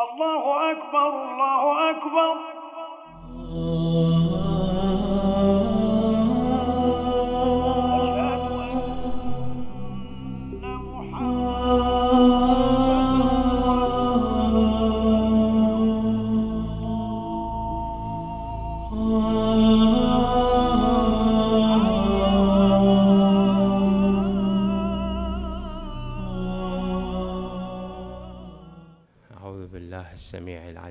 الله أكبر الله أكبر آه.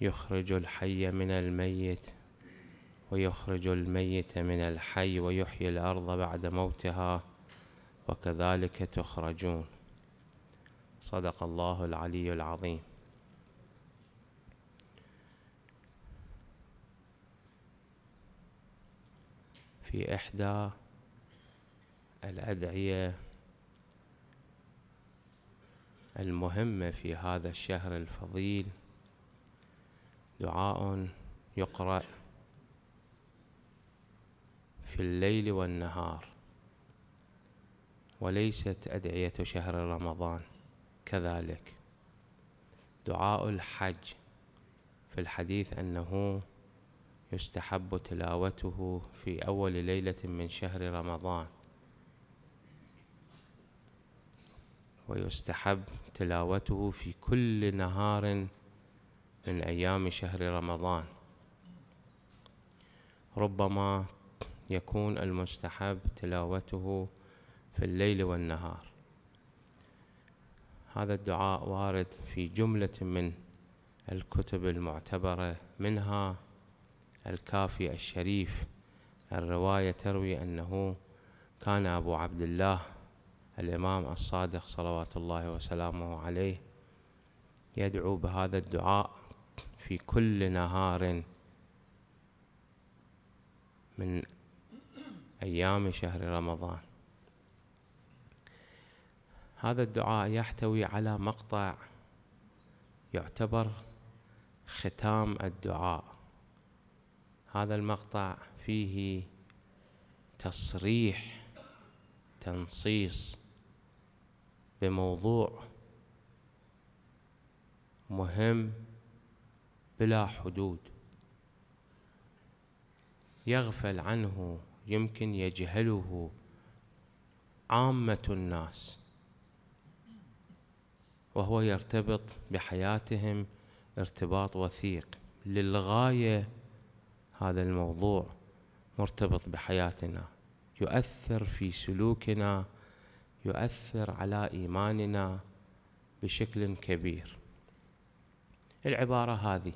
يخرج الحي من الميت ويخرج الميت من الحي ويحيي الأرض بعد موتها وكذلك تخرجون صدق الله العلي العظيم في إحدى الأدعية المهمة في هذا الشهر الفضيل دعاء يقرأ في الليل والنهار وليست أدعية شهر رمضان كذلك دعاء الحج في الحديث أنه يستحب تلاوته في أول ليلة من شهر رمضان ويستحب تلاوته في كل نهار من أيام شهر رمضان ربما يكون المستحب تلاوته في الليل والنهار هذا الدعاء وارد في جملة من الكتب المعتبرة منها الكافي الشريف الرواية تروي أنه كان أبو عبد الله الإمام الصادق صلوات الله وسلامه عليه يدعو بهذا الدعاء في كل نهار من أيام شهر رمضان هذا الدعاء يحتوي على مقطع يعتبر ختام الدعاء هذا المقطع فيه تصريح تنصيص بموضوع مهم بلا حدود يغفل عنه يمكن يجهله عامة الناس وهو يرتبط بحياتهم ارتباط وثيق للغاية هذا الموضوع مرتبط بحياتنا يؤثر في سلوكنا يؤثر على إيماننا بشكل كبير العبارة هذه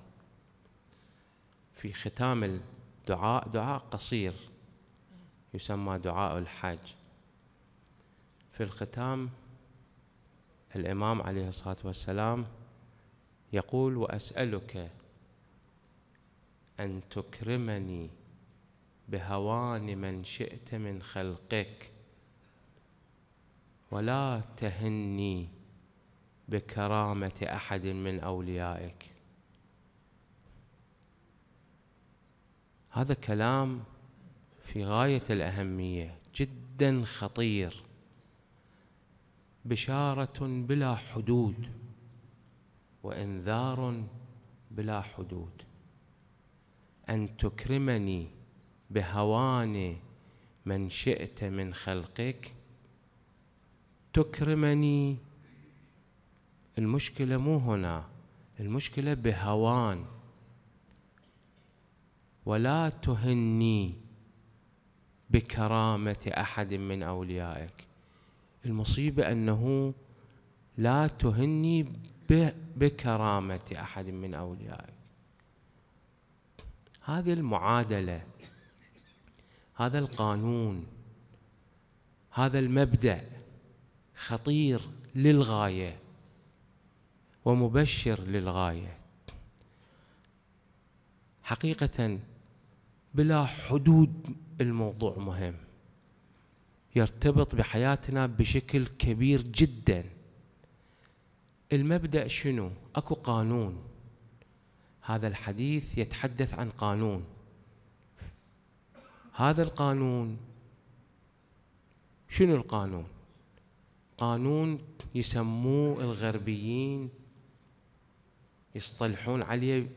في ختام الدعاء دعاء قصير يسمى دعاء الحاج في الختام الإمام عليه الصلاة والسلام يقول وأسألك أن تكرمني بهوان من شئت من خلقك ولا تهني بكرامة أحد من أوليائك هذا كلام في غاية الأهمية جدا خطير بشارة بلا حدود وإنذار بلا حدود أن تكرمني بهوان من شئت من خلقك تكرمني المشكلة مو هنا المشكلة بهوان ولا تهني بكرامة أحد من أوليائك المصيبة أنه لا تهني بكرامة أحد من أوليائك هذه المعادلة هذا القانون هذا المبدأ خطير للغاية ومبشر للغاية حقيقة بلا حدود الموضوع مهم يرتبط بحياتنا بشكل كبير جدا المبدا شنو اكو قانون هذا الحديث يتحدث عن قانون هذا القانون شنو القانون قانون يسموه الغربيين يصطلحون عليه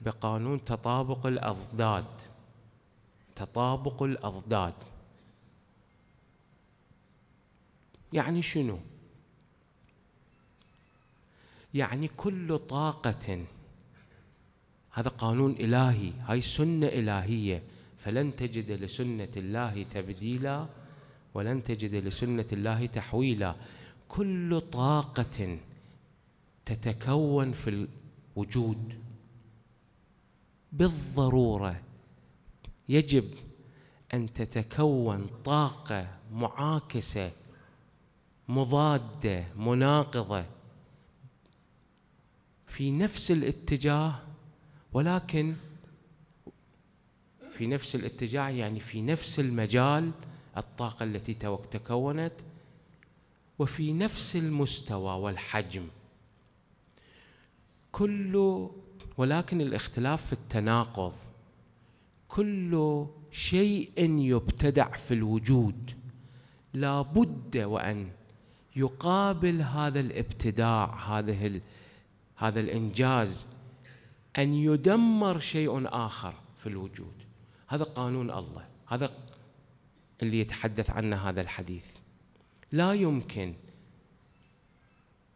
بقانون تطابق الاضداد تطابق الأضداد يعني شنو؟ يعني كل طاقة هذا قانون إلهي هاي سنة إلهية فلن تجد لسنة الله تبديلا ولن تجد لسنة الله تحويلا كل طاقة تتكون في الوجود بالضروره يجب ان تتكون طاقه معاكسه مضاده مناقضه في نفس الاتجاه ولكن في نفس الاتجاه يعني في نفس المجال الطاقه التي تكونت وفي نفس المستوى والحجم كل ولكن الاختلاف في التناقض كل شيء يبتدع في الوجود لا بد وأن يقابل هذا الابتداع هذه هذا الإنجاز أن يدمر شيء آخر في الوجود هذا قانون الله هذا اللي يتحدث عنه هذا الحديث لا يمكن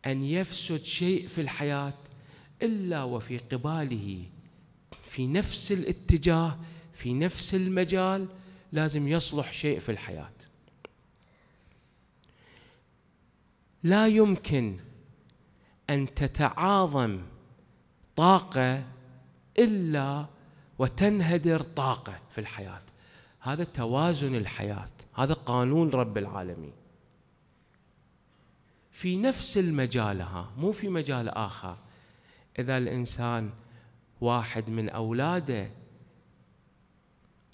أن يفسد شيء في الحياة إلا وفي قباله في نفس الاتجاه في نفس المجال لازم يصلح شيء في الحياة لا يمكن أن تتعاظم طاقة إلا وتنهدر طاقة في الحياة هذا توازن الحياة هذا قانون رب العالمين في نفس المجال ها مو في مجال آخر إذا الإنسان واحد من أولاده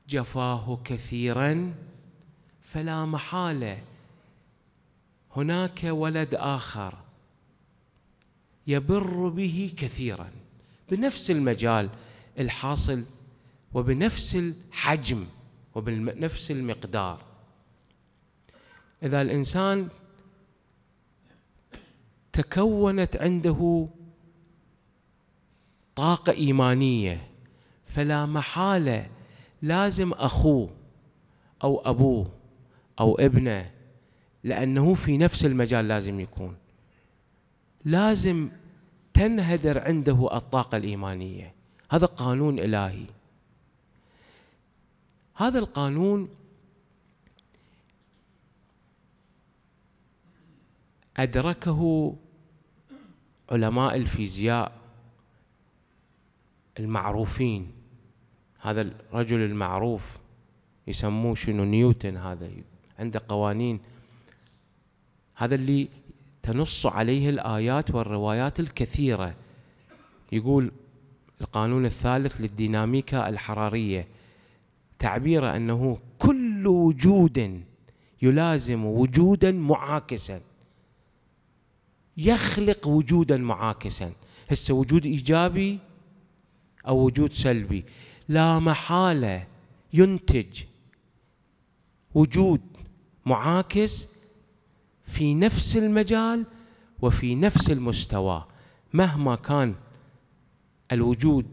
جفاه كثيرا فلا محاله هناك ولد اخر يبر به كثيرا بنفس المجال الحاصل وبنفس الحجم وبنفس المقدار اذا الانسان تكونت عنده طاقه ايمانيه فلا محاله لازم أخوه أو أبوه أو ابنه لأنه في نفس المجال لازم يكون لازم تنهدر عنده الطاقة الإيمانية هذا قانون إلهي هذا القانون أدركه علماء الفيزياء المعروفين هذا الرجل المعروف يسموه شنو نيوتن هذا عنده قوانين هذا اللي تنص عليه الآيات والروايات الكثيرة يقول القانون الثالث للديناميكا الحرارية تعبيره أنه كل وجود يلازم وجودا معاكسا يخلق وجودا معاكسا هسه وجود إيجابي أو وجود سلبي لا محاله ينتج وجود معاكس في نفس المجال وفي نفس المستوى مهما كان الوجود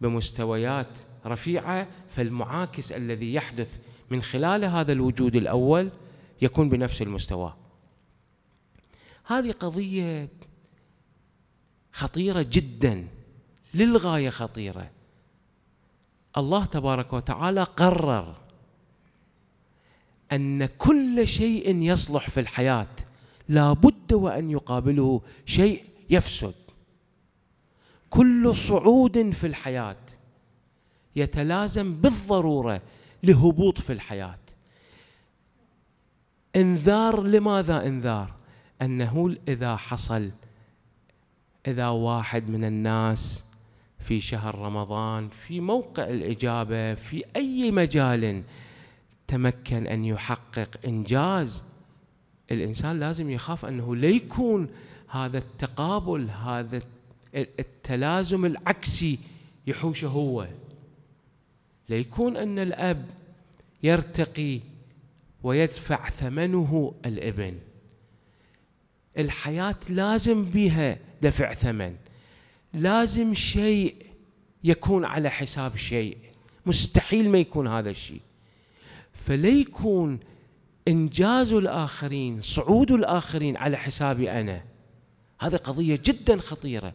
بمستويات رفيعه فالمعاكس الذي يحدث من خلال هذا الوجود الاول يكون بنفس المستوى هذه قضيه خطيره جدا للغايه خطيره الله تبارك وتعالى قرر أن كل شيء يصلح في الحياة لا بد وأن يقابله شيء يفسد كل صعود في الحياة يتلازم بالضرورة لهبوط في الحياة انذار لماذا انذار أنه إذا حصل إذا واحد من الناس في شهر رمضان في موقع الاجابه في اي مجال تمكن ان يحقق انجاز الانسان لازم يخاف انه لا يكون هذا التقابل هذا التلازم العكسي يحوشه هو ليكون ان الاب يرتقي ويدفع ثمنه الابن الحياه لازم بها دفع ثمن لازم شيء يكون على حساب شيء مستحيل ما يكون هذا الشيء فليكون انجاز الاخرين صعود الاخرين على حسابي انا هذه قضيه جدا خطيره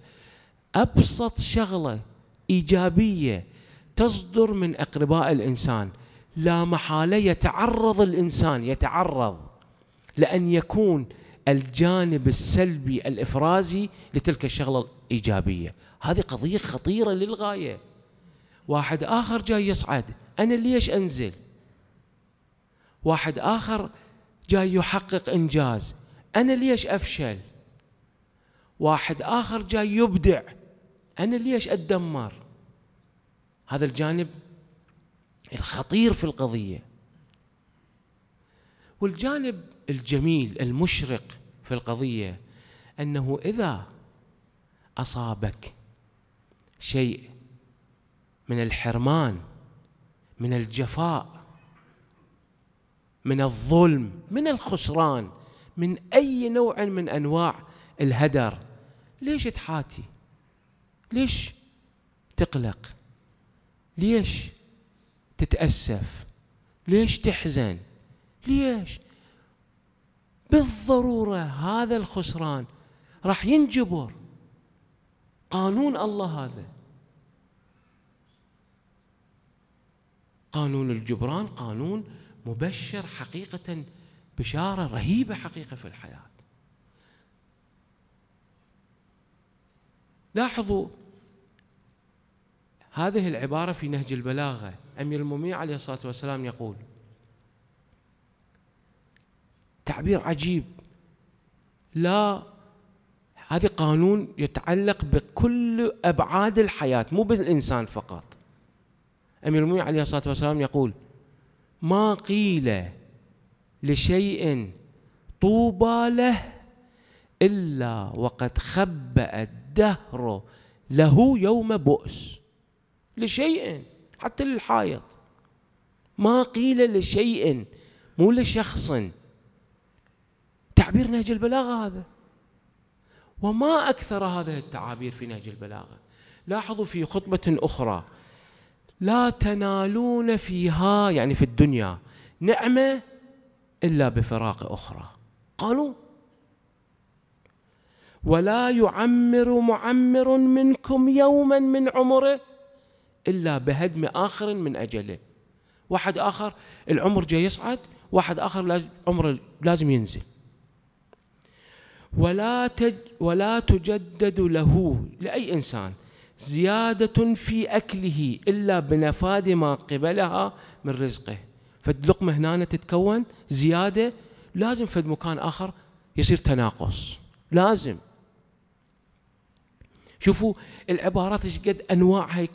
ابسط شغله ايجابيه تصدر من اقرباء الانسان لا محاله يتعرض الانسان يتعرض لان يكون الجانب السلبي الافرازي لتلك الشغله إيجابية هذه قضية خطيرة للغاية واحد آخر جاي يصعد أنا ليش أنزل واحد آخر جاي يحقق إنجاز أنا ليش أفشل واحد آخر جاي يبدع أنا ليش أتدمر هذا الجانب الخطير في القضية والجانب الجميل المشرق في القضية أنه إذا اصابك شيء من الحرمان من الجفاء من الظلم من الخسران من اي نوع من انواع الهدر ليش تحاتي ليش تقلق ليش تتاسف ليش تحزن ليش بالضروره هذا الخسران راح ينجبر قانون الله هذا قانون الجبران قانون مبشر حقيقة بشارة رهيبة حقيقة في الحياة لاحظوا هذه العبارة في نهج البلاغة أمير المؤمنين عليه الصلاة والسلام يقول تعبير عجيب لا هذا قانون يتعلق بكل أبعاد الحياة مو بالإنسان فقط أمير المؤمنين عليه الصلاة والسلام يقول ما قيل لشيء طوبى له إلا وقد خبأ الدهر له يوم بؤس لشيء حتى للحائط ما قيل لشيء مو لشخص تعبير نهج البلاغة هذا وما أكثر هذه التعابير في نهج البلاغة لاحظوا في خطبة أخرى لا تنالون فيها يعني في الدنيا نعمة إلا بفراق أخرى قالوا ولا يعمر معمر منكم يوما من عمره إلا بهدم آخر من أجله واحد آخر العمر جاي يصعد واحد آخر عمره لازم ينزل ولا تج ولا تجدد له لأي إنسان زيادة في أكله إلا بنفاذ ما قبلها من رزقه فاللقمه هنا تتكون زيادة لازم في مكان آخر يصير تناقص لازم شوفوا العبارات ايش قد انواعها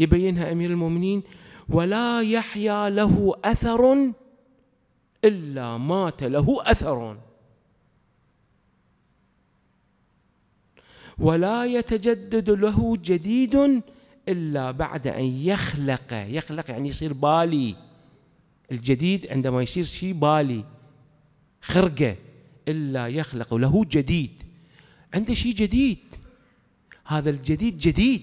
يبينها امير المؤمنين ولا يحيا له اثر الا مات له اثر ولا يتجدد له جديد إلا بعد أن يخلق يخلق يعني يصير بالي الجديد عندما يصير شيء بالي خرقة إلا يخلق له جديد عنده شيء جديد هذا الجديد جديد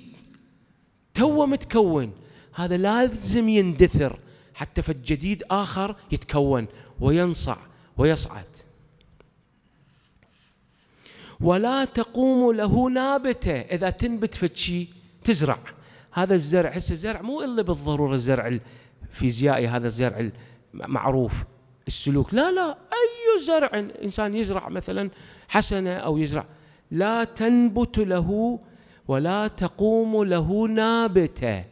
توه متكون هذا لازم يندثر حتى فالجديد آخر يتكون وينصع ويصعد ولا تقوم له نابته اذا تنبت فتشي تزرع هذا الزرع هسه زرع مو الا بالضروره الزرع الفيزيائي هذا الزرع المعروف السلوك لا لا اي زرع انسان يزرع مثلا حسنه او يزرع لا تنبت له ولا تقوم له نابته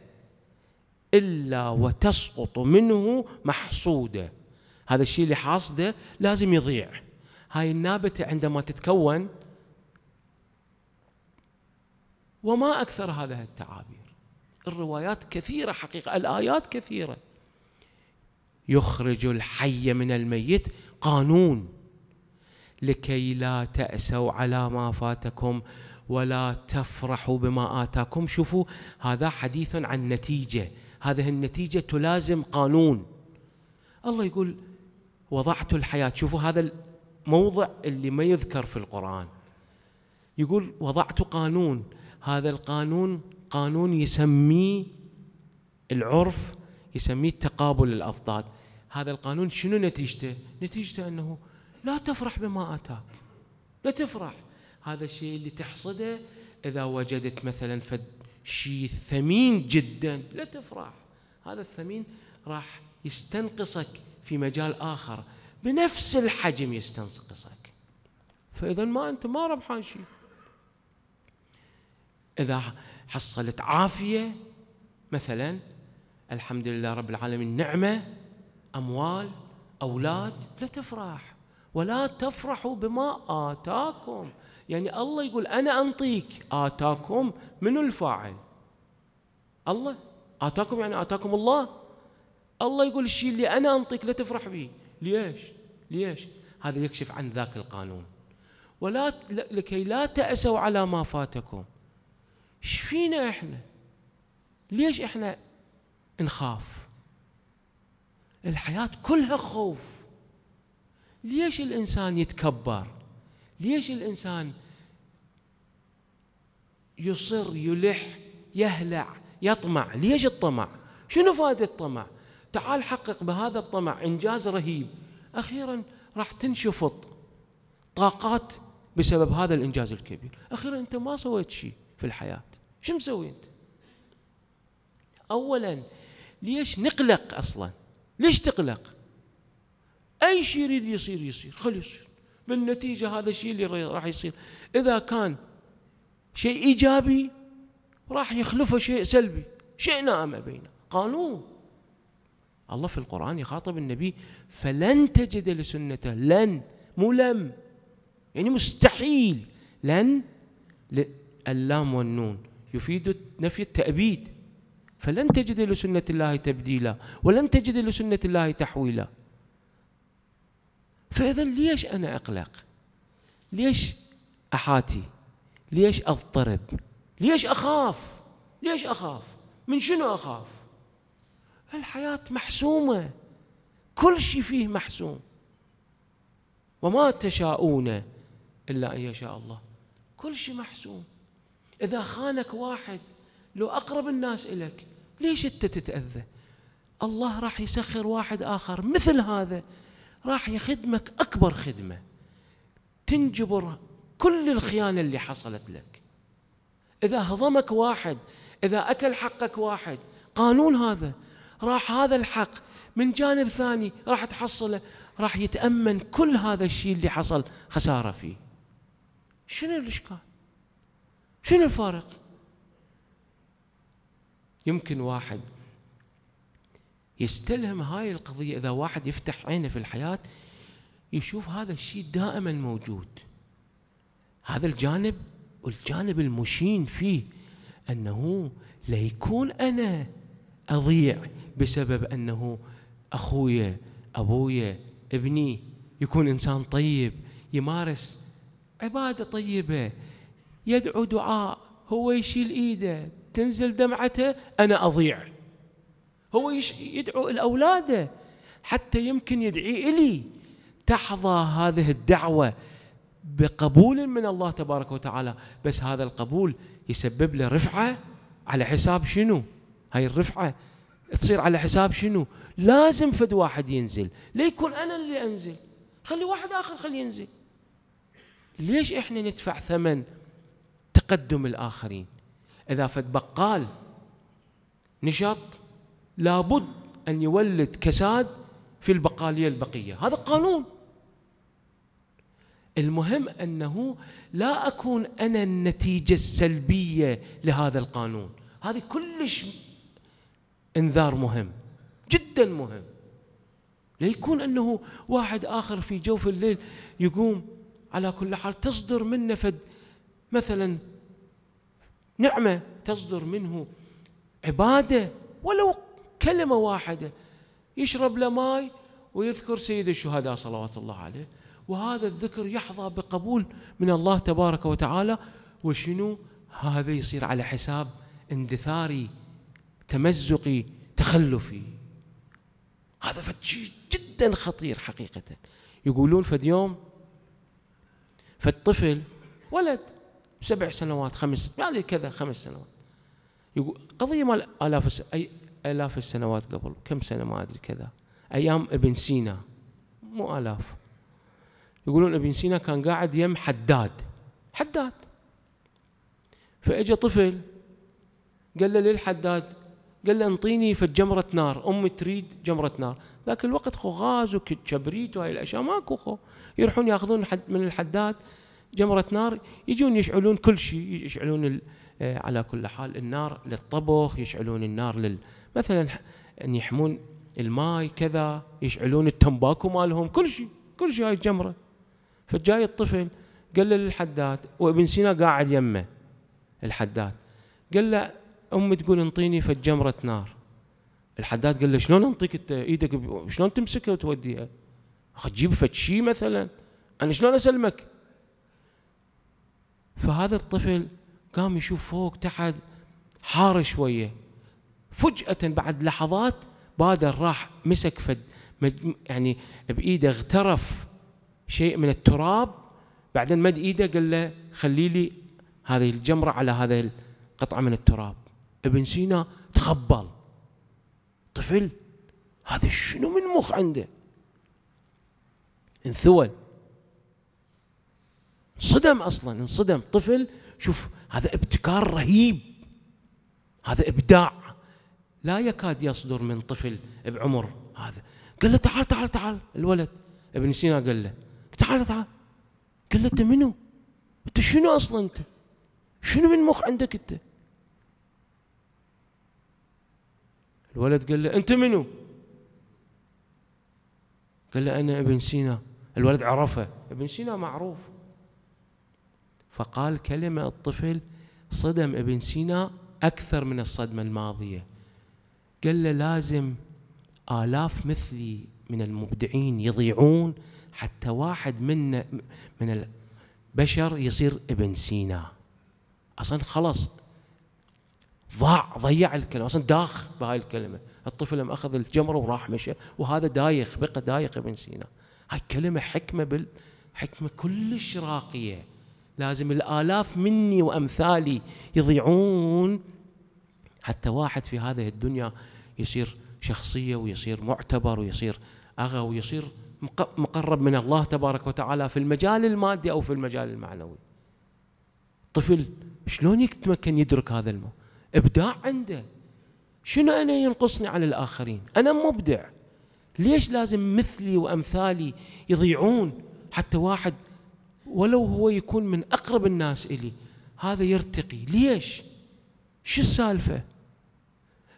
الا وتسقط منه محصوده هذا الشيء اللي حاصده لازم يضيع هاي النابته عندما تتكون وما أكثر هذه التعابير الروايات كثيرة حقيقة الآيات كثيرة يخرج الحي من الميت قانون لكي لا تأسوا على ما فاتكم ولا تفرحوا بما آتاكم شوفوا هذا حديث عن نتيجة هذه النتيجة تلازم قانون الله يقول وضعت الحياة شوفوا هذا الموضع اللي ما يذكر في القرآن يقول وضعت قانون هذا القانون قانون يسميه العرف يسميه تقابل الأضداد هذا القانون شنو نتيجته؟ نتيجته أنه لا تفرح بما أتاك لا تفرح هذا الشيء اللي تحصده إذا وجدت مثلا فد شيء ثمين جدا لا تفرح هذا الثمين راح يستنقصك في مجال آخر بنفس الحجم يستنقصك فإذا ما أنت ما ربحان شيء إذا حصلت عافية مثلا الحمد لله رب العالمين نعمة أموال أولاد لا تفرح ولا تفرحوا بما آتاكم يعني الله يقول أنا أنطيك آتاكم من الفاعل الله آتاكم يعني آتاكم الله الله يقول الشيء اللي أنا أنطيك لا تفرح به ليش ليش هذا يكشف عن ذاك القانون ولا لكي لا تأسوا على ما فاتكم ايش فينا احنا ليش احنا نخاف الحياة كلها خوف ليش الإنسان يتكبر ليش الإنسان يصر يلح يهلع يطمع ليش الطمع شنو فائدة الطمع تعال حقق بهذا الطمع إنجاز رهيب أخيرا راح تنشفط طاقات بسبب هذا الإنجاز الكبير أخيرا أنت ما سويت شيء في الحياة شو مسوي أنت أولا ليش نقلق أصلا ليش تقلق أي شيء يريد يصير يصير خليه يصير بالنتيجة هذا الشيء اللي راح يصير إذا كان شيء إيجابي راح يخلفه شيء سلبي شئنا أم أبينا قانون الله في القرآن يخاطب النبي فلن تجد لسنته لن مو لم يعني مستحيل لن اللام والنون يفيد نفي التأبيد فلن تجد لسنة الله تبديلا ولن تجد لسنة الله تحويلا فإذا ليش أنا أقلق ليش أحاتي ليش أضطرب ليش أخاف ليش أخاف من شنو أخاف الحياة محسومة كل شيء فيه محسوم وما تشاءون إلا أن يشاء الله كل شيء محسوم إذا خانك واحد لو أقرب الناس إليك ليش أنت تتأذى الله راح يسخر واحد آخر مثل هذا راح يخدمك أكبر خدمة تنجبر كل الخيانة اللي حصلت لك إذا هضمك واحد إذا أكل حقك واحد قانون هذا راح هذا الحق من جانب ثاني راح تحصله راح يتأمن كل هذا الشيء اللي حصل خسارة فيه شنو الإشكال شنو الفارق؟ يمكن واحد يستلهم هاي القضية إذا واحد يفتح عينه في الحياة يشوف هذا الشيء دائما موجود هذا الجانب والجانب المشين فيه أنه لا يكون أنا أضيع بسبب أنه أخويا أبويا ابني يكون إنسان طيب يمارس عبادة طيبة يدعو دعاء هو يشيل ايده تنزل دمعته انا اضيع هو يدعو لاولاده حتى يمكن يدعي الي تحظى هذه الدعوه بقبول من الله تبارك وتعالى بس هذا القبول يسبب له رفعه على حساب شنو هاي الرفعه تصير على حساب شنو لازم فد واحد ينزل ليكون انا اللي انزل خلي واحد اخر خليه ينزل ليش احنا ندفع ثمن تقدم الآخرين إذا فد بقال نشط لابد أن يولد كساد في البقالية البقية هذا قانون المهم أنه لا أكون أنا النتيجة السلبية لهذا القانون هذه كلش انذار مهم جدا مهم لا يكون أنه واحد آخر في جوف الليل يقوم على كل حال تصدر منه فد مثلا نعمه تصدر منه عباده ولو كلمه واحده يشرب له ماي ويذكر سيد الشهداء صلوات الله عليه وهذا الذكر يحظى بقبول من الله تبارك وتعالى وشنو هذا يصير على حساب اندثاري تمزقي تخلفي هذا شيء جدا خطير حقيقة يقولون فد يوم فالطفل ولد سبع سنوات خمس يعني كذا خمس سنوات يقول قضية مال آلاف أي آلاف السنوات قبل كم سنة ما أدري كذا أيام ابن سينا مو آلاف يقولون ابن سينا كان قاعد يم حداد حداد فاجى طفل قال له للحداد قال له انطيني في جمرة نار امي تريد جمرة نار ذاك الوقت خو غاز وكبريت وهاي الاشياء ماكو خو يروحون ياخذون من الحداد جمرة نار يجون يشعلون كل شيء يشعلون آه، على كل حال النار للطبخ يشعلون النار لل مثلا ان يحمون الماي كذا يشعلون التمباكو مالهم كل شيء كل شيء هاي الجمره فجاي الطفل قال له للحداد وابن سينا قاعد يمه الحداد قال له امي تقول انطيني فجمره نار الحداد قال له شلون انطيك انت ايدك شلون تمسكها وتوديها؟ اخ تجيب فد شيء مثلا انا شلون اسلمك؟ فهذا الطفل قام يشوف فوق تحت حار شويه فجأة بعد لحظات بادر راح مسك فد يعني بايده اغترف شيء من التراب بعدين مد ايده قال له خلي لي هذه الجمره على هذه القطعه من التراب ابن سينا تخبل طفل هذا شنو من مخ عنده انثول صدم اصلا انصدم طفل شوف هذا ابتكار رهيب هذا ابداع لا يكاد يصدر من طفل بعمر هذا قال له تعال تعال تعال الولد ابن سينا قال له تعال تعال قال له انت منو؟ انت شنو اصلا انت؟ شنو من مخ عندك انت؟ الولد قال له انت منو؟ قال له انا ابن سينا الولد عرفه ابن سينا معروف فقال كلمة الطفل صدم ابن سينا أكثر من الصدمة الماضية قال له لازم آلاف مثلي من المبدعين يضيعون حتى واحد منا من البشر يصير ابن سينا اصلا خلاص ضاع ضيع الكلمه اصلا داخ بهاي الكلمه الطفل لما اخذ الجمره وراح مشى وهذا دايخ بقى دايخ ابن سينا هاي كلمه حكمه بال حكمه كلش راقيه لازم الآلاف مني وأمثالي يضيعون حتى واحد في هذه الدنيا يصير شخصية ويصير معتبر ويصير اغى ويصير مقرب من الله تبارك وتعالى في المجال المادي أو في المجال المعنوي طفل شلون يتمكن يدرك هذا المو إبداع عنده شنو أنا ينقصني على الآخرين أنا مبدع ليش لازم مثلي وأمثالي يضيعون حتى واحد ولو هو يكون من أقرب الناس إلي هذا يرتقي ليش؟ شو السالفة؟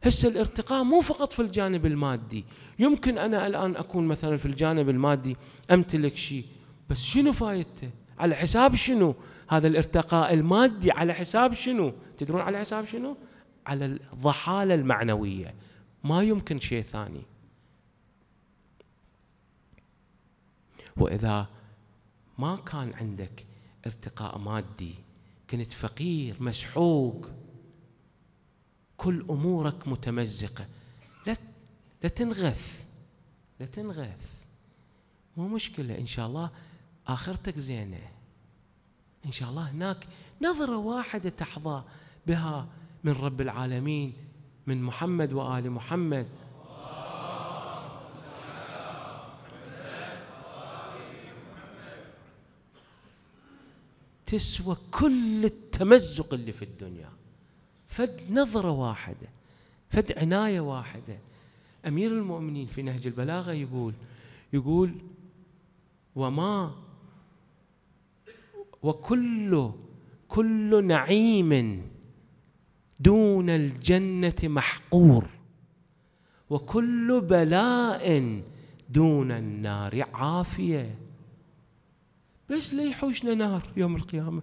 هسه الارتقاء مو فقط في الجانب المادي يمكن أنا الآن أكون مثلا في الجانب المادي أمتلك شيء بس شنو فايدته؟ على حساب شنو؟ هذا الارتقاء المادي على حساب شنو؟ تدرون على حساب شنو؟ على الضحالة المعنوية ما يمكن شيء ثاني وإذا ما كان عندك ارتقاء مادي كنت فقير مسحوق كل امورك متمزقه لا لا تنغث لا تنغث مو مشكله ان شاء الله اخرتك زينه ان شاء الله هناك نظره واحده تحظى بها من رب العالمين من محمد وال محمد تسوى كل التمزق اللي في الدنيا فد نظرة واحدة فد عناية واحدة أمير المؤمنين في نهج البلاغة يقول يقول وما وكل كل نعيم دون الجنة محقور وكل بلاء دون النار عافيه بس لا يحوشنا نار يوم القيامة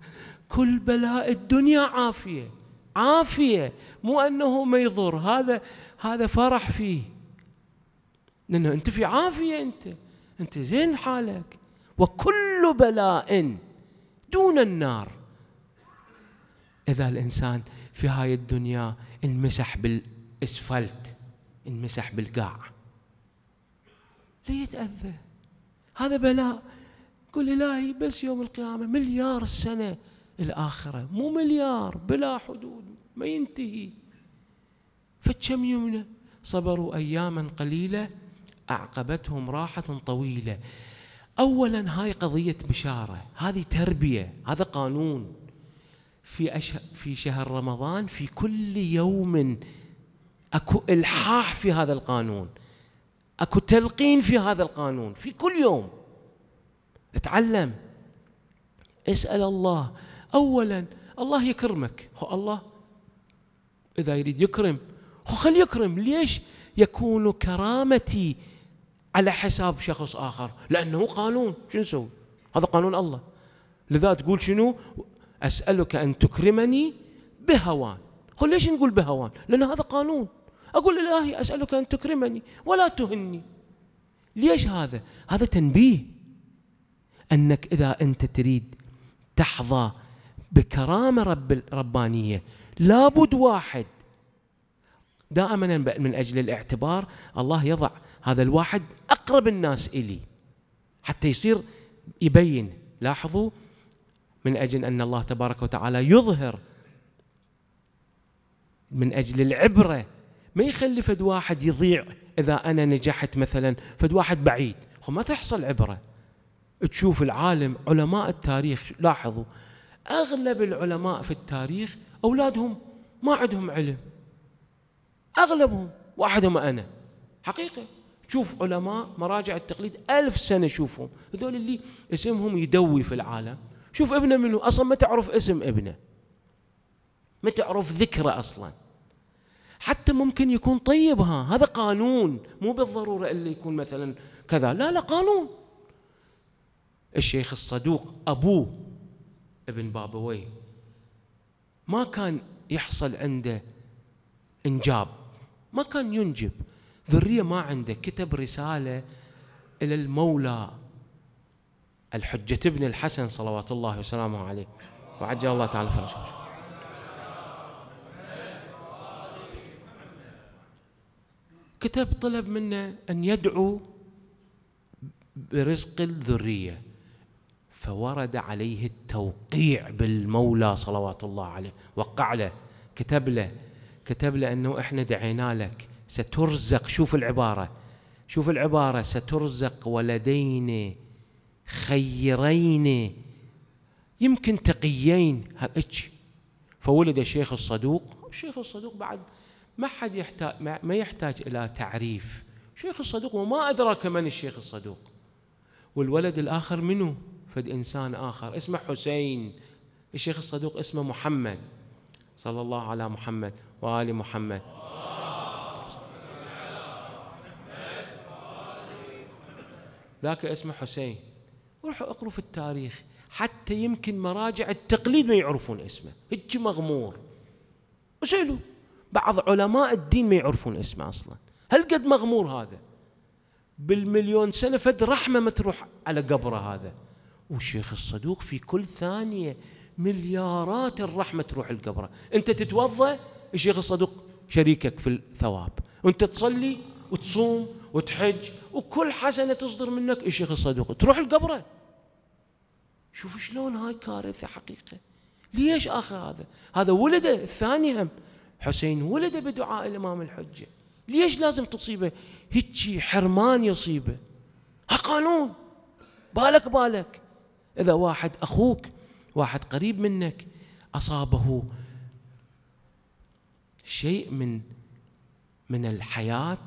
كل بلاء الدنيا عافية عافية مو أنه ما يضر هذا هذا فرح فيه لأنه أنت في عافية أنت أنت زين حالك وكل بلاء دون النار إذا الإنسان في هاي الدنيا انمسح بالإسفلت انمسح بالقاع ليتأذى هذا بلاء قل إلهي بس يوم القيامة مليار سنة الآخرة مو مليار بلا حدود ما ينتهي فكم يمنى صبروا أياما قليلة أعقبتهم راحة طويلة أولا هاي قضية بشارة هذه تربية هذا قانون في أش... في شهر رمضان في كل يوم اكو الحاح في هذا القانون اكو تلقين في هذا القانون في كل يوم تعلم اسأل الله أولا الله يكرمك هو الله إذا يريد يكرم خل يكرم ليش يكون كرامتي على حساب شخص آخر لأنه قانون شو نسوي هذا قانون الله لذا تقول شنو أسألك أن تكرمني بهوان قل ليش نقول بهوان لأن هذا قانون أقول إلهي أسألك أن تكرمني ولا تهني ليش هذا هذا تنبيه أنك إذا أنت تريد تحظى بكرامة رب ربانية لابد واحد دائما من أجل الاعتبار الله يضع هذا الواحد أقرب الناس إلي حتى يصير يبين لاحظوا من أجل أن الله تبارك وتعالى يظهر من أجل العبرة ما يخلي فد واحد يضيع إذا أنا نجحت مثلا فد واحد بعيد وما تحصل عبره تشوف العالم علماء التاريخ لاحظوا اغلب العلماء في التاريخ اولادهم ما عندهم علم اغلبهم واحدهم انا حقيقه شوف علماء مراجع التقليد ألف سنة شوفهم هذول اللي اسمهم يدوي في العالم شوف ابنه منه أصلا ما تعرف اسم ابنه ما تعرف ذكره أصلا حتى ممكن يكون طيب ها هذا قانون مو بالضرورة اللي يكون مثلا كذا لا لا قانون الشيخ الصدوق أبوه ابن بابوي ما كان يحصل عنده إنجاب ما كان ينجب ذرية ما عنده كتب رسالة إلى المولى الحجة ابن الحسن صلوات الله وسلامه عليه وعجل الله تعالى فرجه كتب طلب منه أن يدعو برزق الذرية فورد عليه التوقيع بالمولى صلوات الله عليه وقع له كتب له كتب له أنه إحنا دعينا لك سترزق شوف العبارة شوف العبارة سترزق ولدين خيرين يمكن تقيين هالإتش فولد الشيخ الصدوق الشيخ الصدوق بعد ما حد يحتاج ما يحتاج إلى تعريف شيخ الصدوق وما أدراك من الشيخ الصدوق والولد الآخر منه فد إنسان آخر اسمه حسين الشيخ الصدوق اسمه محمد صلى الله على محمد وآل محمد ذاك اسمه حسين روحوا اقروا في التاريخ حتى يمكن مراجع التقليد ما يعرفون اسمه هيك مغمور وسألوا بعض علماء الدين ما يعرفون اسمه اصلا هل قد مغمور هذا بالمليون سنه فد رحمه ما تروح على قبره هذا والشيخ الصدوق في كل ثانيه مليارات الرحمه تروح القبره انت تتوضا الشيخ الصدوق شريكك في الثواب أنت تصلي وتصوم وتحج وكل حسنه تصدر منك الشيخ الصدوق تروح القبره شوف شلون هاي كارثه حقيقه ليش اخي هذا هذا ولده الثاني هم حسين ولده بدعاء الامام الحجه ليش لازم تصيبه هيجي حرمان يصيبه ها قانون بالك بالك إذا واحد أخوك واحد قريب منك أصابه شيء من من الحياة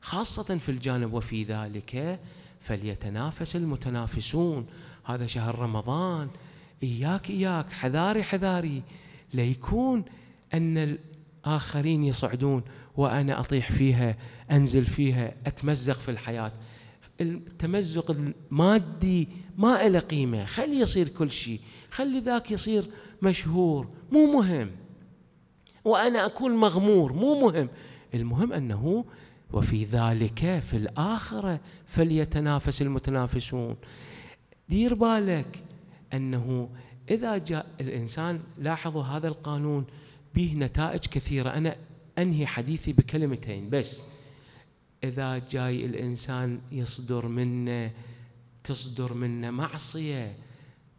خاصة في الجانب وفي ذلك فليتنافس المتنافسون هذا شهر رمضان إياك إياك حذاري حذاري ليكون أن الآخرين يصعدون وأنا أطيح فيها أنزل فيها أتمزق في الحياة التمزق المادي ما له قيمة خلي يصير كل شيء خلي ذاك يصير مشهور مو مهم وأنا أكون مغمور مو مهم المهم أنه وفي ذلك في الآخرة فليتنافس المتنافسون دير بالك أنه إذا جاء الإنسان لاحظوا هذا القانون به نتائج كثيرة أنا أنهي حديثي بكلمتين بس إذا جاي الإنسان يصدر منه تصدر منه معصية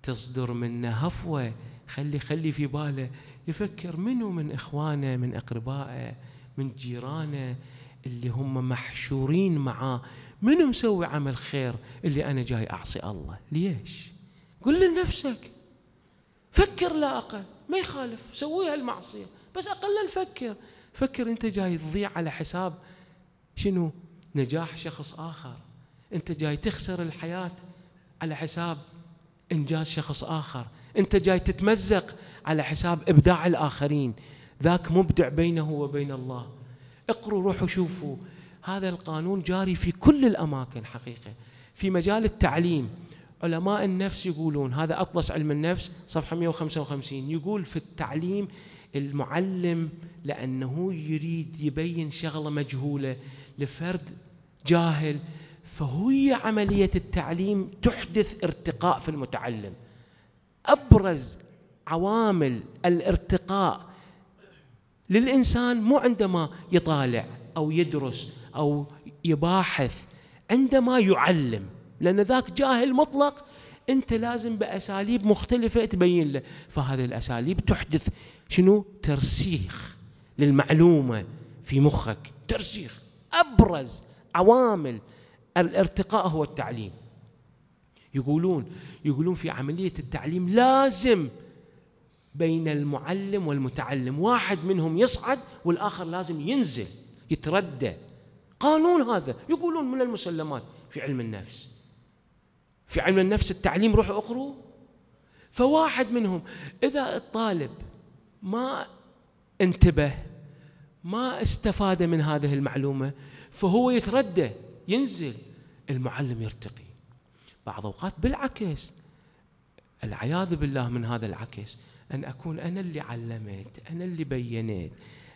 تصدر منه هفوة خلي خلي في باله يفكر منو من إخوانه من أقربائه من جيرانه اللي هم محشورين معاه منو مسوي عمل خير اللي أنا جاي أعصي الله ليش قل لنفسك فكر لا أقل ما يخالف سوي هالمعصية بس أقل نفكر فكر أنت جاي تضيع على حساب شنو نجاح شخص آخر انت جاي تخسر الحياه على حساب انجاز شخص اخر انت جاي تتمزق على حساب ابداع الاخرين ذاك مبدع بينه وبين الله اقروا روحوا شوفوا هذا القانون جاري في كل الاماكن حقيقه في مجال التعليم علماء النفس يقولون هذا اطلس علم النفس صفحه 155 يقول في التعليم المعلم لانه يريد يبين شغله مجهوله لفرد جاهل فهي عملية التعليم تحدث ارتقاء في المتعلم أبرز عوامل الارتقاء للإنسان مو عندما يطالع أو يدرس أو يباحث عندما يعلم لأن ذاك جاهل مطلق أنت لازم بأساليب مختلفة تبين له فهذه الأساليب تحدث شنو ترسيخ للمعلومة في مخك ترسيخ أبرز عوامل الارتقاء هو التعليم يقولون يقولون في عملية التعليم لازم بين المعلم والمتعلم واحد منهم يصعد والآخر لازم ينزل يتردى قانون هذا يقولون من المسلمات في علم النفس في علم النفس التعليم روح أخره فواحد منهم إذا الطالب ما انتبه ما استفاد من هذه المعلومة فهو يتردى ينزل المعلم يرتقي بعض أوقات بالعكس العياذ بالله من هذا العكس أن أكون أنا اللي علمت أنا اللي بينت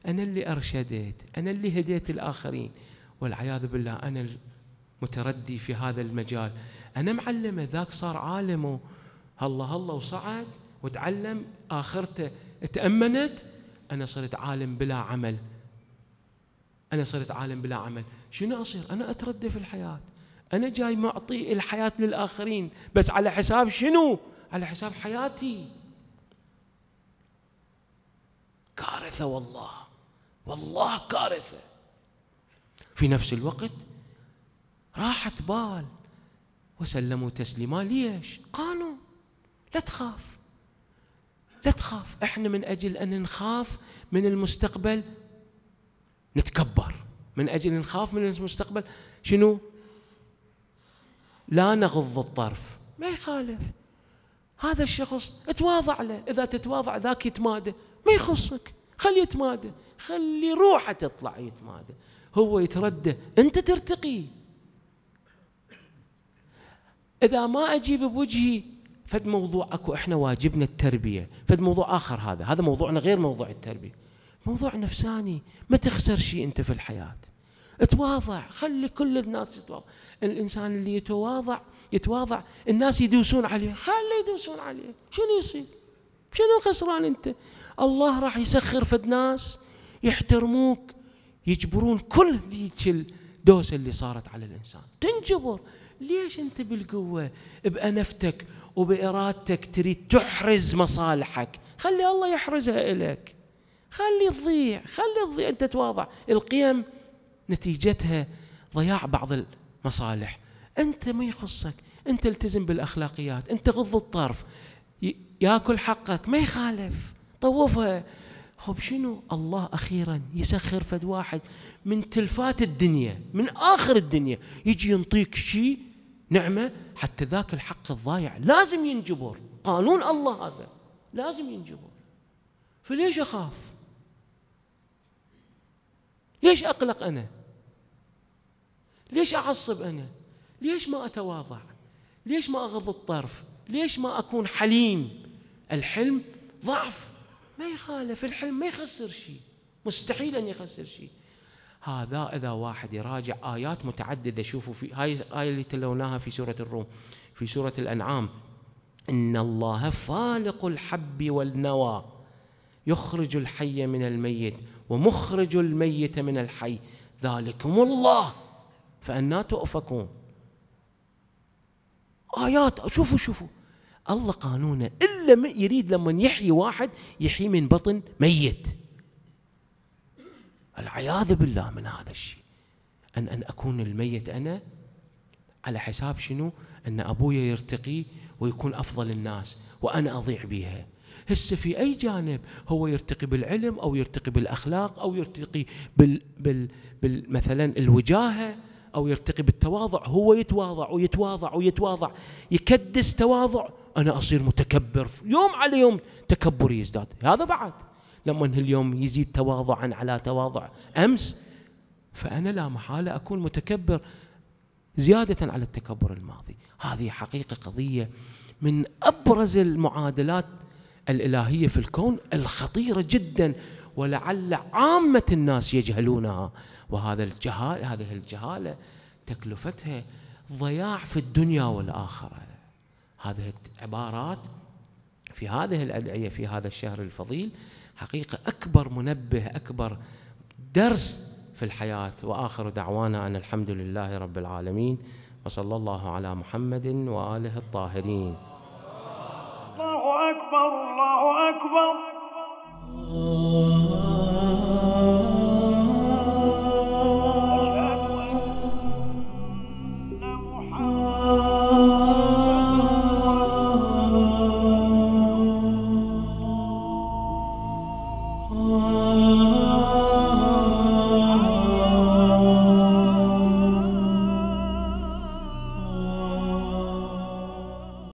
أنا اللي أرشدت أنا اللي هديت الآخرين والعياذ بالله أنا المتردي في هذا المجال أنا معلمه ذاك صار عالمه هلا هلا وصعد وتعلم آخرته تأمنت أنا صرت عالم بلا عمل أنا صرت عالم بلا عمل شنو أصير أنا أتردى في الحياة أنا جاي معطي الحياة للآخرين بس على حساب شنو؟ على حساب حياتي كارثة والله والله كارثة في نفس الوقت راحت بال وسلموا تسليما ليش؟ قانون لا تخاف لا تخاف احنا من اجل ان نخاف من المستقبل نتكبر من اجل نخاف من المستقبل شنو؟ لا نغض الطرف ما يخالف هذا الشخص تواضع له اذا تتواضع ذاك يتمادى ما يخصك خليه يتمادى خلي روحه تطلع يتمادى هو يتردى انت ترتقي اذا ما اجيب بوجهي فد موضوع اكو احنا واجبنا التربيه فد موضوع اخر هذا هذا موضوعنا غير موضوع التربيه موضوع نفساني ما تخسر شيء انت في الحياه تواضع خلي كل الناس يتواضع الانسان اللي يتواضع يتواضع الناس يدوسون عليه خلي يدوسون عليه شنو يصير شنو خسران انت الله راح يسخر فد ناس يحترموك يجبرون كل ذيك الدوسه اللي صارت على الانسان تنجبر ليش انت بالقوه بانفتك وبارادتك تريد تحرز مصالحك خلي الله يحرزها الك خلي تضيع خلي تضيع انت تواضع القيم نتيجتها ضياع بعض المصالح انت ما يخصك انت التزم بالاخلاقيات انت غض الطرف ياكل حقك ما يخالف طوفها خب شنو الله اخيرا يسخر فد واحد من تلفات الدنيا من اخر الدنيا يجي ينطيك شيء نعمه حتى ذاك الحق الضايع لازم ينجبر قانون الله هذا لازم ينجبر فليش اخاف ليش اقلق انا ليش أعصب أنا؟ ليش ما أتواضع؟ ليش ما أغض الطرف؟ ليش ما أكون حليم؟ الحلم ضعف ما يخالف الحلم ما يخسر شيء مستحيل أن يخسر شيء هذا إذا واحد يراجع آيات متعددة شوفوا في هاي الآية اللي تلوناها في سورة الروم في سورة الأنعام إن الله فالق الحب والنوى يخرج الحي من الميت ومخرج الميت من الحي ذلكم الله فأنا تؤفكون آيات شوفوا شوفوا الله قانونه إلا من يريد لما يحيي واحد يحيي من بطن ميت العياذ بالله من هذا الشيء أن أن أكون الميت أنا على حساب شنو أن أبويا يرتقي ويكون أفضل الناس وأنا أضيع بها هسه في أي جانب هو يرتقي بالعلم أو يرتقي بالأخلاق أو يرتقي بال, بال, بال مثلا الوجاهة أو يرتقي بالتواضع هو يتواضع ويتواضع ويتواضع يكدس تواضع أنا أصير متكبر يوم على يوم تكبري يزداد هذا بعد لما اليوم يزيد تواضعا على تواضع أمس فأنا لا محالة أكون متكبر زيادة على التكبر الماضي هذه حقيقة قضية من أبرز المعادلات الإلهية في الكون الخطيرة جدا ولعل عامة الناس يجهلونها وهذا الجهال هذه الجهالة تكلفتها ضياع في الدنيا والآخرة هذه العبارات في هذه الأدعية في هذا الشهر الفضيل حقيقة أكبر منبه أكبر درس في الحياة وآخر دعوانا أن الحمد لله رب العالمين وصلى الله على محمد وآله الطاهرين الله أكبر الله أكبر